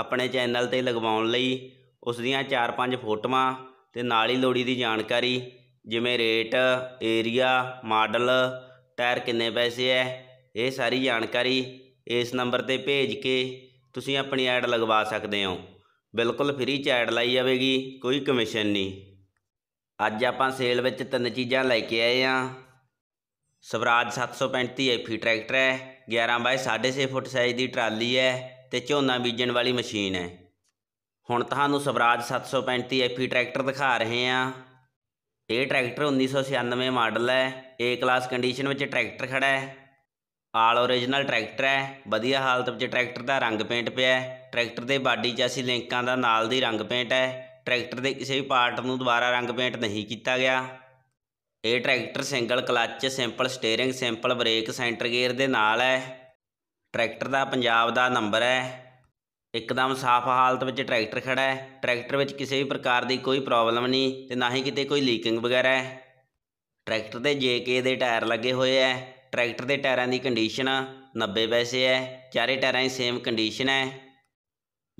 ਆਪਣੇ ਚੈਨਲ ਤੇ ਲਗਵਾਉਣ ਲਈ ਉਸ ਦੀਆਂ 4-5 ਫੋਟੋਆਂ ਤੇ ਨਾਲ ਹੀ ਲੋੜੀ ਦੀ ਜਾਣਕਾਰੀ ਜਿਵੇਂ ਰੇਟ ਏਰੀਆ ਮਾਡਲ ਟਾਇਰ ਕਿੰਨੇ ਪੈਸੇ ਐ ਇਹ ਸਾਰੀ ਜਾਣਕਾਰੀ ਇਸ ਨੰਬਰ ਤੇ ਭੇਜ ਕੇ ਤੁਸੀਂ ਆਪਣੀ ਐਡ ਲਗਵਾ ਸਕਦੇ ਹੋ ਬਿਲਕੁਲ ਫ੍ਰੀ ਚ ਐਡ ਲਾਈ ਜਾਵੇਗੀ ਕੋਈ ਕਮਿਸ਼ਨ ਨਹੀਂ ਅੱਜ ਆਪਾਂ ਸੇਲ ਵਿੱਚ ਤਿੰਨ ਚੀਜ਼ਾਂ ਲੈ ਕੇ ਆਏ ਆ ਸਵਰਾਜ 735 ਐਫੀ ਟਰੈਕਟਰ ਹੈ 11 ਬਾਈ 6.5 ਫੁੱਟ ਸਾਈਜ਼ ਦੀ ਟਰਾਲੀ ਹੈ ਤੇ ਝੋਨਾ ਬੀਜਣ ਵਾਲੀ ਮਸ਼ੀਨ ਹੈ ਹੁਣ ਤੁਹਾਨੂੰ ਸਵਰਾਜ 735 ਐਫੀ ਟਰੈਕਟਰ ਦਿਖਾ ਰਹੇ ਆ ਇਹ ਟਰੈਕਟਰ 1996 ਮਾਡਲ ਹੈ ਏ ਕਲਾਸ ਕੰਡੀਸ਼ਨ ਵਿੱਚ ਟਰੈਕਟਰ ਖੜਾ ਹੈ ਆਲ origignal ਟਰੈਕਟਰ ਹੈ ਵਧੀਆ ਹਾਲਤ ਵਿੱਚ ਟਰੈਕਟਰ ਦਾ ਰੰਗ ਪੇਂਟ ਪਿਆ ਹੈ ਟਰੈਕਟਰ ਦੇ ਬਾਡੀ 'ਚ ਅਸੀਂ ਲਿੰਕਾਂ ਦਾ ਨਾਲ ਦੀ ਰੰਗ ਪੇਂਟ ਹੈ ਟਰੈਕਟਰ ਦੇ ਕਿਸੇ ਵੀ ਪਾਰਟ ਨੂੰ ਦੁਬਾਰਾ ਰੰਗ ਪੇਂਟ ਨਹੀਂ ਕੀਤਾ ਗਿਆ ਇਹ tractor single clutch simple steering simple brake centre gear ਦੇ ਨਾਲ ਹੈ ਟਰੈਕਟਰ ਦਾ ਪੰਜਾਬ ਦਾ ਨੰਬਰ ਹੈ ਇੱਕਦਮ ਸਾਫ਼ ਹਾਲਤ ਵਿੱਚ ਟਰੈਕਟਰ ਖੜਾ ਹੈ ਟਰੈਕਟਰ ਵਿੱਚ ਕਿਸੇ ਵੀ ਪ੍ਰਕਾਰ ਦੀ ਕੋਈ ਪ੍ਰੋਬਲਮ ਨਹੀਂ ਤੇ ਨਾ ਹੀ ਕਿਤੇ ਕੋਈ ਲੀਕਿੰਗ ਵਗੈਰਾ ਹੈ ਟਰੈਕਟਰ ਦੇ ਜੇਕੇ ਦੇ ਟਾਇਰ ਲੱਗੇ ਹੋਏ ਐ ਟਰੈਕਟਰ ਦੇ ਟਾਇਰਾਂ ਦੀ ਕੰਡੀਸ਼ਨ 90 ਪੈਸੇ ਐ ਚਾਰੇ ਟਾਇਰਾਂ ਦੀ ਸੇਮ ਕੰਡੀਸ਼ਨ ਐ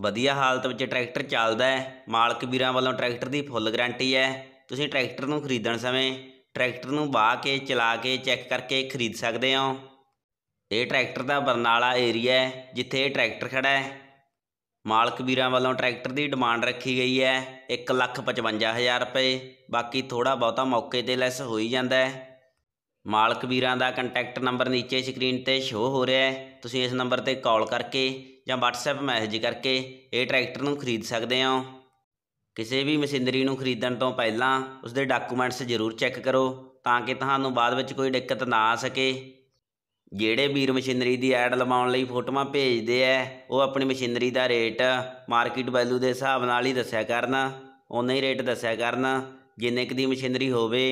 ਵਧੀਆ ਹਾਲਤ ਵਿੱਚ ਟਰੈਕਟਰ ਚੱਲਦਾ ਹੈ ਮਾਲਕ ਵੀਰਾਂ ਵੱਲੋਂ ਟਰੈਕਟਰ ਦੀ ਫੁੱਲ ਗਾਰੰਟੀ ਹੈ ਤੁਸੀਂ ਟਰੈਕਟਰ ਨੂੰ ਖਰੀਦਣ ਸਮੇਂ ਟਰੈਕਟਰ ਨੂੰ ਬਾਹ ਕੇ ਚਲਾ ਕੇ ਚੈੱਕ ਕਰਕੇ ਖਰੀਦ ਸਕਦੇ ਹੋ ਇਹ ਟਰੈਕਟਰ ਦਾ ਬਰਨਾਲਾ ਏਰੀਆ ਹੈ ਜਿੱਥੇ ਇਹ ਟਰੈਕਟਰ ਖੜਾ ਹੈ ਮਾਲਕ ਵੀਰਾਂ ਵੱਲੋਂ ਟਰੈਕਟਰ ਦੀ ਡਿਮਾਂਡ ਰੱਖੀ ਗਈ ਹੈ 1,55,000 ਰੁਪਏ ਬਾਕੀ ਥੋੜਾ ਬਹੁਤਾ ਮੌਕੇ ਤੇ ਲੈਸ ਹੋਈ ਜਾਂਦਾ ਹੈ ਮਾਲਕ ਵੀਰਾਂ ਦਾ ਕੰਟੈਕਟ ਨੰਬਰ ਨੀਚੇ ਸਕਰੀਨ ਤੇ ਸ਼ੋ ਹੋ ਰਿਹਾ ਹੈ ਤੁਸੀਂ ਇਸ ਨੰਬਰ ਤੇ ਕਾਲ ਕਰਕੇ ਜਾਂ WhatsApp ਮੈਸੇਜ ਕਰਕੇ ਇਹ ਟਰੈਕਟਰ ਨੂੰ ਖਰੀਦ ਸਕਦੇ ਹੋ ਕਿਸੇ ਵੀ ਮਸ਼ੀਨਰੀ ਨੂੰ ਖਰੀਦਣ ਤੋਂ ਪਹਿਲਾਂ ਉਸਦੇ ਡਾਕੂਮੈਂਟਸ ਜ਼ਰੂਰ ਚੈੱਕ ਕਰੋ ਤਾਂ ਕਿ ਤੁਹਾਨੂੰ ਬਾਅਦ ਵਿੱਚ ਕੋਈ ਦਿੱਕਤ ਨਾ ਆ ਸਕੇ ਜਿਹੜੇ ਵੀਰ ਮਸ਼ੀਨਰੀ ਦੀ ਐਡ ਲਵਾਉਣ ਲਈ ਫੋਟੋਆਂ ਭੇਜਦੇ ਐ ਉਹ ਆਪਣੀ ਮਸ਼ੀਨਰੀ ਦਾ ਰੇਟ ਮਾਰਕੀਟ ਵੈਲਿਊ ਦੇ ਹਿਸਾਬ ਨਾਲ ਹੀ ਦੱਸਿਆ ਕਰਨਾ ਉਨਾ ਹੀ ਰੇਟ ਦੱਸਿਆ ਕਰਨਾ ਜਿੰਨੇ ਕੁ ਦੀ ਮਸ਼ੀਨਰੀ ਹੋਵੇ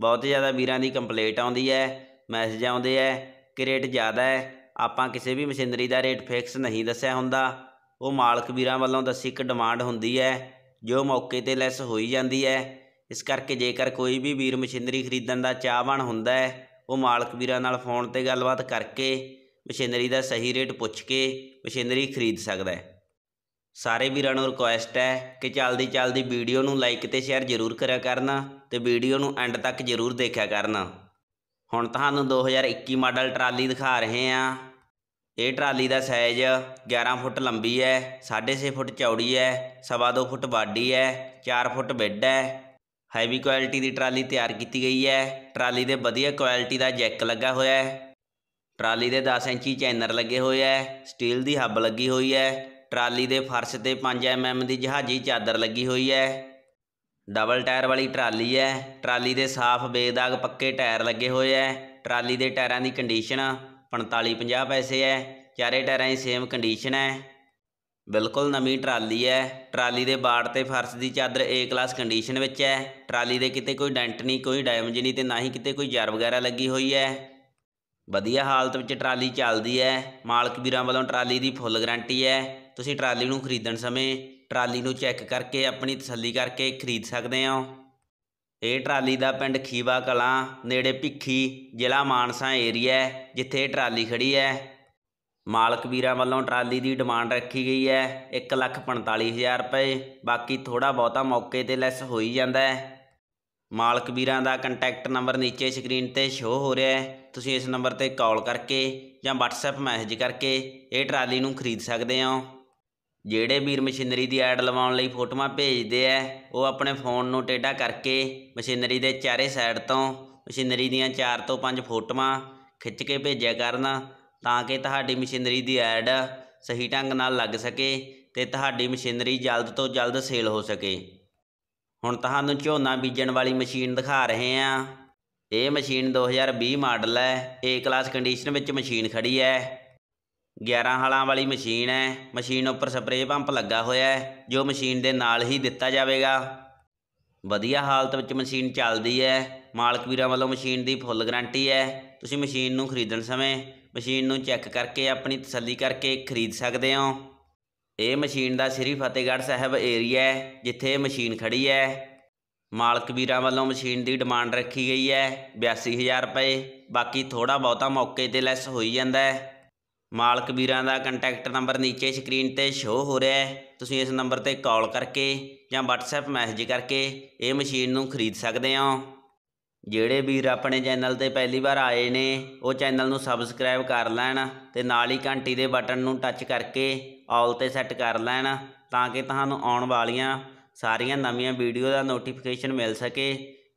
ਬਹੁਤ ਜ਼ਿਆਦਾ ਵੀਰਾਂ ਦੀ ਕੰਪਲੇਂਟ ਆਉਂਦੀ ਐ ਮੈਸੇਜ ਆਉਂਦੇ ਐ ਕਿ ਰੇਟ ਜ਼ਿਆਦਾ ਐ ਆਪਾਂ ਕਿਸੇ ਵੀ ਮਸ਼ੀਨਰੀ ਦਾ ਰੇਟ ਫਿਕਸ ਨਹੀਂ ਦੱਸਿਆ ਹੁੰਦਾ ਉਹ ਮਾਲਕ ਵੀਰਾਂ ਵੱਲੋਂ ਦੱਸੀ ਇੱਕ ਡਿਮਾਂਡ ਹੁੰਦੀ ਐ ਜੋ ਮੌਕੇ ਤੇ ਲੈਸ ਹੋਈ ਜਾਂਦੀ ਐ ਇਸ ਕਰਕੇ ਜੇਕਰ ਕੋਈ ਵੀ ਵੀਰ ਮਸ਼ੀਨਰੀ ਖਰੀਦਣ ਦਾ ਚਾਹਵਾਨ ਹੁੰਦਾ ਹੈ ਉਹ ਮਾਲਕ ਵੀਰਾਂ ਨਾਲ ਫੋਨ ਤੇ ਗੱਲਬਾਤ ਕਰਕੇ ਮਸ਼ੀਨਰੀ ਦਾ ਸਹੀ ਰੇਟ ਪੁੱਛ ਕੇ ਮਸ਼ੀਨਰੀ ਖਰੀਦ ਸਕਦਾ ਹੈ ਸਾਰੇ ਵੀਰਾਂ ਨੂੰ ਰਿਕੁਐਸਟ ਹੈ ਕਿ ਚਲਦੀ ਚਲਦੀ ਵੀਡੀਓ ਨੂੰ ਲਾਈਕ ਤੇ ਸ਼ੇਅਰ ਜ਼ਰੂਰ ਕਰਿਆ ਕਰਨਾ ਤੇ ਵੀਡੀਓ ਨੂੰ ਐਂਡ ਤੱਕ ਜ਼ਰੂਰ ਦੇਖਿਆ ਕਰਨਾ ਹੁਣ ਤੁਹਾਨੂੰ 2021 ਮਾਡਲ ਟਰਾਲੀ ਦਿਖਾ ਰਹੇ ਹਾਂ ਇਹ ਟਰਾਲੀ ਦਾ ਸਾਈਜ਼ 11 ਫੁੱਟ ਲੰਬੀ ਹੈ 6.5 ਫੁੱਟ ਚੌੜੀ ਹੈ 2.5 ਫੁੱਟ ਬਾਡੀ ਹੈ 4 ਫੁੱਟ ਬੈੱਡ ਹੈ ਹੈਵੀ ਕੁਆਲਿਟੀ ਦੀ ਟਰਾਲੀ ਤਿਆਰ ਕੀਤੀ ਗਈ ਹੈ ਟਰਾਲੀ ਦੇ ਵਧੀਆ ਕੁਆਲਿਟੀ ਦਾ ਜੈਕ ਲੱਗਾ ਹੋਇਆ ਹੈ ਟਰਾਲੀ ਦੇ 10 ਇੰਚੀ ਚੈਨਰ ਲੱਗੇ ਹੋਏ ਹੈ ਸਟੀਲ ਦੀ ਹੱਬ ਲੱਗੀ ਹੋਈ ਹੈ ਟਰਾਲੀ ਦੇ ਫਰਸ਼ ਤੇ 5 ਐਮਐਮ ਦੀ ਜਹਾਜੀ ਚਾਦਰ ਲੱਗੀ ਹੋਈ ਹੈ ਡਬਲ ਟਾਇਰ ਵਾਲੀ ਟਰਾਲੀ ਹੈ ਟਰਾਲੀ ਦੇ ਸਾਫ਼ ਬੇਦਾਗ ਪੱਕੇ ਟਾਇਰ ਲੱਗੇ ਹੋਏ ਹੈ ਟਰਾਲੀ ਦੇ ਟਾਇਰਾਂ ਦੀ ਕੰਡੀਸ਼ਨ 45 50 ਪੈਸੇ ਹੈ ਚਾਰੇ ਟਾਇਰਾਂ ਦੀ ਸੇਮ ਕੰਡੀਸ਼ਨ ਹੈ ਬਿਲਕੁਲ ਨਵੀਂ ਟਰਾਲੀ ਹੈ ਟਰਾਲੀ ਦੇ ਬਾੜ ਤੇ ਫਰਸ਼ ਦੀ ਚਾਦਰ ਏ ਕਲਾਸ ਕੰਡੀਸ਼ਨ ਵਿੱਚ ਹੈ ਟਰਾਲੀ ਦੇ ਕਿਤੇ ਕੋਈ ਡੈਂਟ ਨਹੀਂ ਕੋਈ ਡੈਮੇਜ ਨਹੀਂ ਤੇ ਨਾ ਹੀ ਕਿਤੇ ਕੋਈ ਜ਼ਰ ਵਗੈਰਾ ਲੱਗੀ ਹੋਈ ਹੈ ਵਧੀਆ ਹਾਲਤ ਵਿੱਚ ਟਰਾਲੀ ਚੱਲਦੀ ਹੈ ਮਾਲਕ ਵੀਰਾਂ ਵੱਲੋਂ ਟਰਾਲੀ ਦੀ ਫੁੱਲ ਗਾਰੰਟੀ ਹੈ ਤੁਸੀਂ ਟਰਾਲੀ ਨੂੰ ਖਰੀਦਣ ਸਮੇਂ ਟਰਾਲੀ ਨੂੰ ਚੈੱਕ ਕਰਕੇ ਆਪਣੀ ਤਸੱਲੀ ਕਰਕੇ ਖਰੀਦ ਸਕਦੇ ਹੋ ਇਹ ਟਰਾਲੀ ਦਾ ਪਿੰਡ ਖੀਵਾ ਕਲਾਂ ਨੇੜੇ ਭਿੱਖੀ ਜ਼ਿਲ੍ਹਾ ਮਾਨਸਾ ਏਰੀਆ ਜਿੱਥੇ ਇਹ ਟਰਾਲੀ ਖੜੀ ਹੈ ਮਾਲਕ ਵੀਰਾਂ ਵੱਲੋਂ ਟਰਾਲੀ ਦੀ ਡਿਮਾਂਡ ਰੱਖੀ ਗਈ ਹੈ 145000 ਰੁਪਏ ਬਾਕੀ ਥੋੜਾ ਬਹੁਤਾ ਮੌਕੇ ਤੇ ਲੈਸ ਹੋਈ ਜਾਂਦਾ ਹੈ ਮਾਲਕ ਵੀਰਾਂ ਦਾ ਕੰਟੈਕਟ ਨੰਬਰ ਨੀਚੇ ਸਕਰੀਨ ਤੇ ਸ਼ੋ ਹੋ ਰਿਹਾ ਹੈ ਤੁਸੀਂ ਇਸ ਨੰਬਰ ਤੇ ਕਾਲ ਕਰਕੇ ਜਾਂ WhatsApp ਮੈਸੇਜ ਕਰਕੇ ਇਹ ਟਰਾਲੀ ਨੂੰ ਖਰੀਦ ਸਕਦੇ ਹੋ ਜਿਹੜੇ ਵੀਰ ਮਸ਼ੀਨਰੀ ਦੀ ਐਡ ਲਵਾਉਣ ਲਈ ਫੋਟੋਆਂ ਭੇਜਦੇ ਆ ਉਹ ਆਪਣੇ ਫੋਨ ਨੂੰ ਟੇਡਾ ਕਰਕੇ ਮਸ਼ੀਨਰੀ ਦੇ ਚਾਰੇ ਸਾਈਡ ਤੋਂ ਮਸ਼ੀਨਰੀ ਦੀਆਂ 4 ਤੋਂ 5 ਫੋਟੋਆਂ ਖਿੱਚ ਕੇ ਭੇਜਿਆ ਕਰਨਾ ਤਾਂ ਕਿ ਤੁਹਾਡੀ ਮਸ਼ੀਨਰੀ ਦੀ ਐਡ ਸਹੀ ਢੰਗ ਨਾਲ ਲੱਗ ਸਕੇ ਤੇ ਤੁਹਾਡੀ ਮਸ਼ੀਨਰੀ ਜਲਦ ਤੋਂ ਜਲਦ ਸੇਲ ਹੋ ਸਕੇ ਹੁਣ ਤੁਹਾਨੂੰ ਝੋਨਾ ਬੀਜਣ ਵਾਲੀ ਮਸ਼ੀਨ ਦਿਖਾ ਰਹੇ ਹਾਂ ਇਹ ਮਸ਼ੀਨ 2020 ਮਾਡਲ ਹੈ ਏ ਕਲਾਸ ਕੰਡੀਸ਼ਨ ਵਿੱਚ ਮਸ਼ੀਨ ਖੜੀ ਹੈ 11 ਹਾਲਾਂ ਵਾਲੀ ਮਸ਼ੀਨ ਹੈ ਮਸ਼ੀਨ ਉੱਪਰ ਸਪਰੇਅ ਪੰਪ ਲੱਗਾ ਹੋਇਆ ਹੈ ਜੋ ਮਸ਼ੀਨ ਦੇ ਨਾਲ ਹੀ ਦਿੱਤਾ ਜਾਵੇਗਾ ਵਧੀਆ ਹਾਲਤ ਵਿੱਚ ਮਸ਼ੀਨ ਚੱਲਦੀ ਹੈ ਮਾਲਕ ਵੀਰਾਂ ਵੱਲੋਂ ਮਸ਼ੀਨ ਦੀ ਫੁੱਲ ਗਾਰੰਟੀ ਹੈ ਤੁਸੀਂ ਮਸ਼ੀਨ ਨੂੰ ਖਰੀਦਣ ਸਮੇਂ ਮਸ਼ੀਨ ਨੂੰ ਚੈੱਕ ਕਰਕੇ ਆਪਣੀ ਤਸੱਲੀ ਕਰਕੇ ਖਰੀਦ ਸਕਦੇ ਹੋ ਇਹ ਮਸ਼ੀਨ ਦਾ ਸ੍ਰੀ ਫਤਿਹਗੜ੍ਹ ਸਾਹਿਬ ਏਰੀਆ ਹੈ ਜਿੱਥੇ ਇਹ ਮਸ਼ੀਨ ਖੜੀ ਹੈ ਮਾਲਕ ਵੀਰਾਂ ਵੱਲੋਂ ਮਸ਼ੀਨ ਦੀ ਡਿਮਾਂਡ ਰੱਖੀ ਗਈ ਹੈ 82000 ਰੁਪਏ ਬਾਕੀ ਥੋੜਾ ਬਹੁਤਾ ਮੌਕੇ ਤੇ ਲੈਸ ਹੋਈ ਜਾਂਦਾ ਹੈ ਮਾਲਕ ਵੀਰਾਂ ਦਾ ਕੰਟੈਕਟ ਨੰਬਰ ਨੀਚੇ ਸਕਰੀਨ ਤੇ ਸ਼ੋ ਹੋ ਰਿਹਾ ਹੈ ਤੁਸੀਂ ਇਸ ਨੰਬਰ ਤੇ ਕਾਲ ਕਰਕੇ ਜਾਂ WhatsApp ਮੈਸੇਜ ਕਰਕੇ ਇਹ ਮਸ਼ੀਨ ਨੂੰ ਖਰੀਦ ਸਕਦੇ ਹੋ ਜਿਹੜੇ ਵੀਰ ਆਪਣੇ ਚੈਨਲ ਤੇ ਪਹਿਲੀ ਵਾਰ ਆਏ ਨੇ ਉਹ ਚੈਨਲ ਨੂੰ ਸਬਸਕ੍ਰਾਈਬ ਕਰ ਲੈਣ ਤੇ ਨਾਲ ਹੀ ਘੰਟੀ ਦੇ ਬਟਨ ਨੂੰ ਟੱਚ ਕਰਕੇ ਆਲ ਤੇ ਸੈੱਟ ਕਰ ਲੈਣ ਤਾਂ ਕਿ ਤੁਹਾਨੂੰ ਆਉਣ ਵਾਲੀਆਂ ਸਾਰੀਆਂ ਨਵੀਆਂ ਵੀਡੀਓ ਦਾ ਨੋਟੀਫਿਕੇਸ਼ਨ ਮਿਲ ਸਕੇ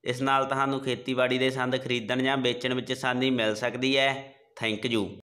ਇਸ ਨਾਲ ਤੁਹਾਨੂੰ ਖੇਤੀਬਾੜੀ ਦੇ ਸੰਦ ਖਰੀਦਣ ਜਾਂ ਵੇਚਣ ਵਿੱਚ ਆਸਾਨੀ ਮਿਲ ਸਕਦੀ ਹੈ ਥੈਂਕ ਯੂ